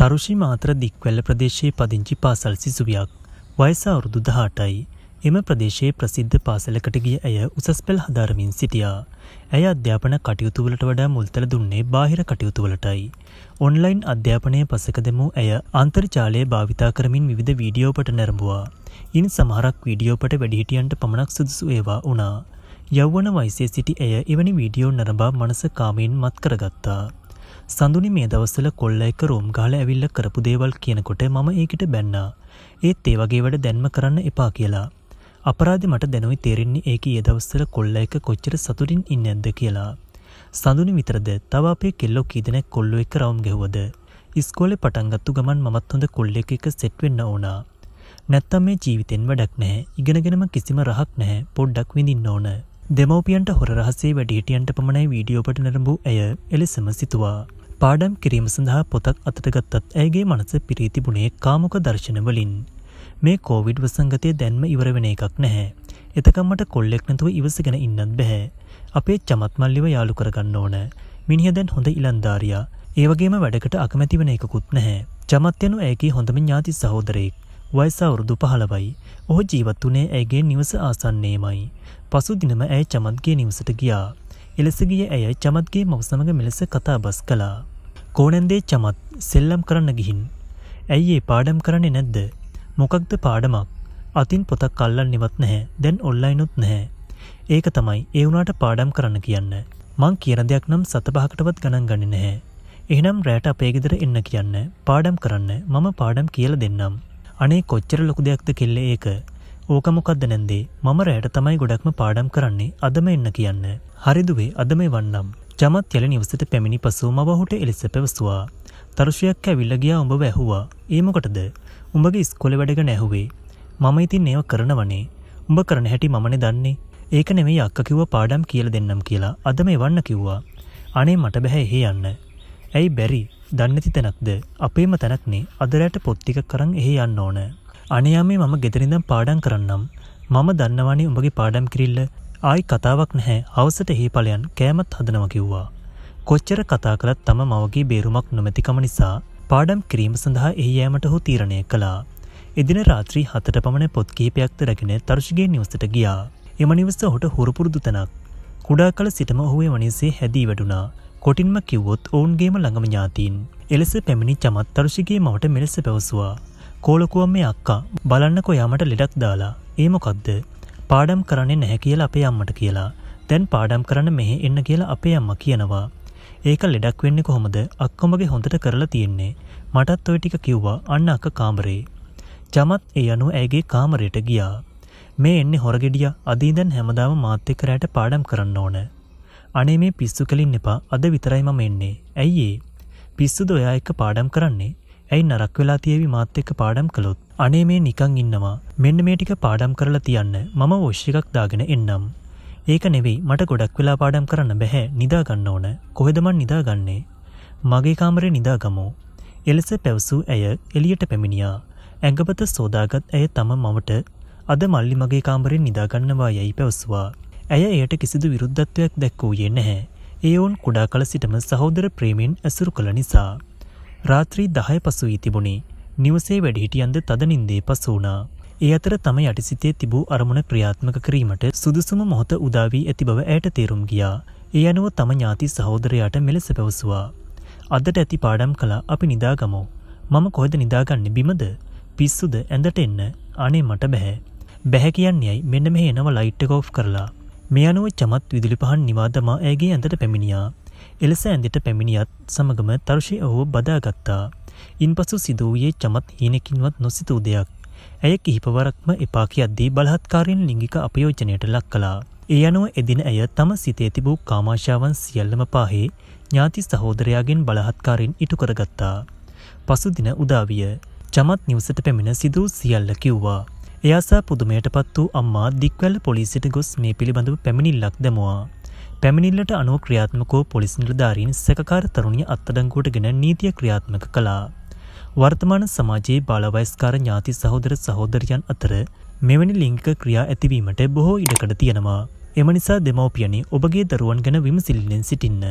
තරුෂි මාත්‍ර දික්වැල්ල ප්‍රදේශයේ පදිංචි පාසල් සිසුවියක් වයස අවුරුදු දහටයි. එම ප්‍රදේශයේ ප්‍රසිද්ධ පාසලකට ගිය ඇය උසස් පෙල් හදාරමින් සිටියා. ඇය අධ්‍යාපන කටයුතුවලට වඩා මුල්තල දුන්නේ බාහිර කටයුතුවලටයි. ඔන්ලයින් අධ්‍යාපනය පසක දෙමු ඇය අන්තර්ජාලය භාවිතා කරමින් විධ වීඩියෝපට නැරඹවා. ඉන් සමහරක් වීඩියෝපට වැඩිහිටියන්ට පමණක් සුදුසු ඒවා වුණා. යෞවන වයිසේ සිටි ඇය එවැනි වීඩියෝ නරඹා මනස කාමයෙන් මත් කරගත්තා. සඳුනි මේ දවස්සල කොල්ල එක රෝම් ගාල ඇවිල්ල කරපු දේවල් කියනකොට මම ඒකට බැන්නා. ඒත් ඒ වගේ වැඩ දැන්ම කරන්න එපා කියලා. අපරාධ මට දැනුයි තේරෙන්නේ ඒක ඒදවස්සල කොල්ල එක කොච්චර සතුටින් ඉන්න ඇද කියලා. සඳුනි විතරද තව අපේ කෙල්ලෝ කීදනැක් කොල්ලො එක රවම් ගෙව්වද. ඉස්කෝලෙ පටන්ගත්තු ගමන් මත් හොඳ කොල්ල එක එක සෙට්වෙන්න ඕනා. නැත්තම් මේ ජීවිතෙන් වැඩක් නැහැ ඉගෙනගෙනම කිසිම රහක් නැහැ පොඩ්ඩක් විඳින්න ඕන. දෙමවපියන්ට හොරහසේ වැඩිහිටියන්ට පමණයි වීඩියෝපට නරඹූ ඇය එලෙසම සිතුවා. පාඩම් කිරීම සඳහා පොතක් අතටගත්තත් ඇගේ මනස පිරී තිබුණේ කාමක දර්ශනවලින්. මේ කෝවිඩ් වසංගතය දැන්ම ඉවරවෙන එකක් නැහැ. එතකම්මට කොල්ලෙක් නැතුව ඉවසගෙන ඉන්නත් බැහැ. අපේ චමත්මල්ලිව යාලු කරගන්න ඕන. මිනිහ දැන් හොඳ ඉලන්ධාරයා. ඒවගේම වැඩකට අකමැතිවන එකකුත් නැහැ. චමත්යනු ඇගේ හොඳම ඥාති සහෝදරයෙක්. වයිසවුරුදු පහළවයි. ඔහු ජීවත්තුනේ ඇගේ නිවස ආසන්නේමයි. පසු දිනම ඇය චමත්ගේ නිවසට ගියා. එලෙසගිය ඇය චමත්ගේ මව සමඟ මෙලෙස කතා බස් කලා. කෝනැන්දේ චමත් සෙල්ලම් කරන්න ගිහින්. ඇයි ඒ පාඩම් කරන්නේ නැද්ද. මොකක්ද පාඩමක් අතින් පොතක් කල්ලන් නිවත් නැහැ දැන් ඔල්ලයිනුත් නැහැ. ඒක තමයි ඒවුනාට පාඩම් කරන්න කියන්න. මං කියන දෙයක් නම් සතභාකටවත් ගණන් ගන්න නැහැ. එහනම් රෑට අපේගෙදර එන්න කියන්න පාඩම් කරන්න මම පාඩම් කියල දෙන්නම්. අනේ කොච්චර ලොකු දෙයක්ද කෙල්ලේ ඒක ඕක මොකක්ද නැන්දේ මම රෑට තමයි ගොඩක්ම පාඩම් කරන්නේ අදම එන්න කියන්න. හරිදුවේ අදම වන්නම්. ජමත් යල නිවසට පැමිණි පසු මවහුට එලෙස පැවස්තුවා. තරුෂයක් ඇවිල්ල ගියා උඹ වැැහුවා. ඒමකටද උඹගේ ස්කොල වැඩග නැහුවේ. මම ඉතින් ඒව කරනවනේ. උඹ කරන හැටි මමන දන්නේ. ඒක නෙමේ අක්කකිව පාඩම් කියල දෙන්නම් කියලා අද මේ වන්න කිව්වා. අනේ මට බැහැ එහි යන්න. ඇයි බැරි දන්නති තැනක්ද අපේම තැනක්නේ අදරෑට පොත්තික කරන්න එහි යන්න ඕනෑ. අනයාමේ මම ගෙදරිඳම් පාඩම් කරන්නම් මම දන්නවානේ උඹගේ පාඩම් කිරිල්ල ආයි කතාවක් නැහැ අවසට හේපලයන් කෑමත් හදනව කිව්වා. කොච්චර කතා කළත් තම මවගේ බේරුමක් නොමැතිකම නිසා පාඩම් කිරීම සඳහා එහි යෑමට හෝ තීරණය කළා. එදින රාත්‍රී හතට පමණ පොත් කීපයක්ත රැගෙන තර්ශගේ නිවසට ගියා. එම නිවස හොට හුරුපුරුදු තැනක්. කුඩා කල සිටම ඔහුේ වනිසේ හැදී වැඩුණා කොටින්ම කිව්වොත් ඔවුන්ගේම ළඟම ඥාතීන්. එලෙස පැමිණි චමත් තර්ශිගේ මවට මෙලෙස පැවසවා. කෝලකුවම් මේ අක්කා බලන්නකො යමට ලෙඩක් දාලා ඒමොකක්ද පාඩම් කරන්නේ නැහැ කියලා අපේ අම්මට කියලා දැන් පාඩම් කරන්න මෙහෙ එන්න කියලා අපේ අම්ම කියනවා ඒක ලෙඩක් වෙන්නේ කොහොමද අක්කොමගේ හොඳට කරලා තියෙන්නේ මටත් ඔය ටික කිව්වා අන්න අක්ක කාමරේ චමත් ඒ අනුව ඇගේ කාමරයට ගියා මේ එන්නේ හොරගෙඩිය අදීදැන් හැමදාම මාත්‍යක රෑට පාඩම් කරන්න ඕන අනේ මේ පිස්සු කලින් එපා අද විතරයි මම එන්නේ ඇයිඒ පිස්සුද ඔයා එක්ක පාඩම් කරන්නේ ඇයි නරක් වෙලා තියවි මාත් එක්ක පාඩම් කළොත් අනේ මේ නිකං ඉන්නවා මෙන්න මේ ටික පාඩම් කරලා තියන්න මම ඔශ්්‍යකක් දාගෙන එන්නම්. ඒක නෙවෙයි මට ගොඩක් වෙලා පාඩම් කරන්න බැහැ නිදාගන්න ඕන කොහෙදමන් නිදාගන්නේ. මගේ කාමරේ නිදාගමෝ. එලෙස පැවසූ ඇය එලියට පැමිණියා. ඇඟපත සෝදාගත් ඇය තම මමට අද මල්ලි මගේ කාමරෙන් නිදාගන්නවා යැයි පැවසවා. ඇය එයට කිසිදු විරුද්ධත්වයක් දැක්වූයේ නැහැ. ඒ ඔවුන් කුඩා කල සිටම සහෝදර ප්‍රේමෙන් ඇසුරු කළ නිසා. රාත්‍රී දහය පසු වී තිබුණේ නිවසේ වැඩිහිටියන්ද තදනින්දේ පසුවනා. ඒ අතර තම යටිසිතේ තිබූ අරමුණ ක්‍රියාත්මක කිරීමට සුදුසුම මොහොත උදාවී ඇති බව ඇයට තේරුම් ගියා. ඒ අනුව තම ඥාති සහෝදරයාට මෙලෙස පැවසුවා. අදට ඇති පාඩම් කලා අපි නිදාගමෝ. මම කොහෙද නිදාගන්න බිමද පිස්සුද ඇඳට එන්න අනේ මට බැහැ. බැහැ කියන්නේයි මෙන්න මෙහෙ එනව ලයිට්ටකෝ් කරලා. මේ අනුව චමත් විදුලි පහන් නිවාදමා ඇගේ ඇඳට පැමිණියා. එලෙස ඇඳට පැමිණියත් සමගම තර්ශය ඔහුව බදාගත්තා. ඉන් පසු සිදුවයේ චමත් හීනකින්වත් නොසිතූ දෙයක්. ඇය කිහිපවරක්ම එපාකියද්දී බලහත්කාරයෙන් ලිංගික අපයෝජනයට ලක් කලා. ඒ අනුව එදින ඇය තම සිතේ තිබූ කාමාශාවන් සියල්ලම පාහේ ඥාති සහෝදරයාගෙන් බලහත්කාරෙන් ඉටු කරගත්තා. පසුදින උදාවිය චමත් නිවසට පැමිණ සිදූ සියල්ල කිව්වා. එයාසා පුදුමයට පත් වූ අම්මා දික්වැල පොලිසිට ගොස් මේ පිළිබඳව පැමිණිල්ලක් දැමවා. පැමිණිල්ලට අනුව ක්‍රියාත්මකෝ පොලිස් නිලධාරීන් සැකකාර තරුණිය අත්තඩංගුවට ගෙන නීතිය ක්‍රියාත්මක කළා. වර්තමාන සමාජයේ බාලවයිස්කාර ඥාති සහෝදර සහෝදරයන් අතර මෙවැනි ලිංක ක්‍රියා ඇතිවීමට බොහෝ ඉඩකඩ තියෙනවා. එම නිසා දෙමවපියනි ඔබගේ දරුවන් ගැන විමසිල්ලෙන් සිටින්න.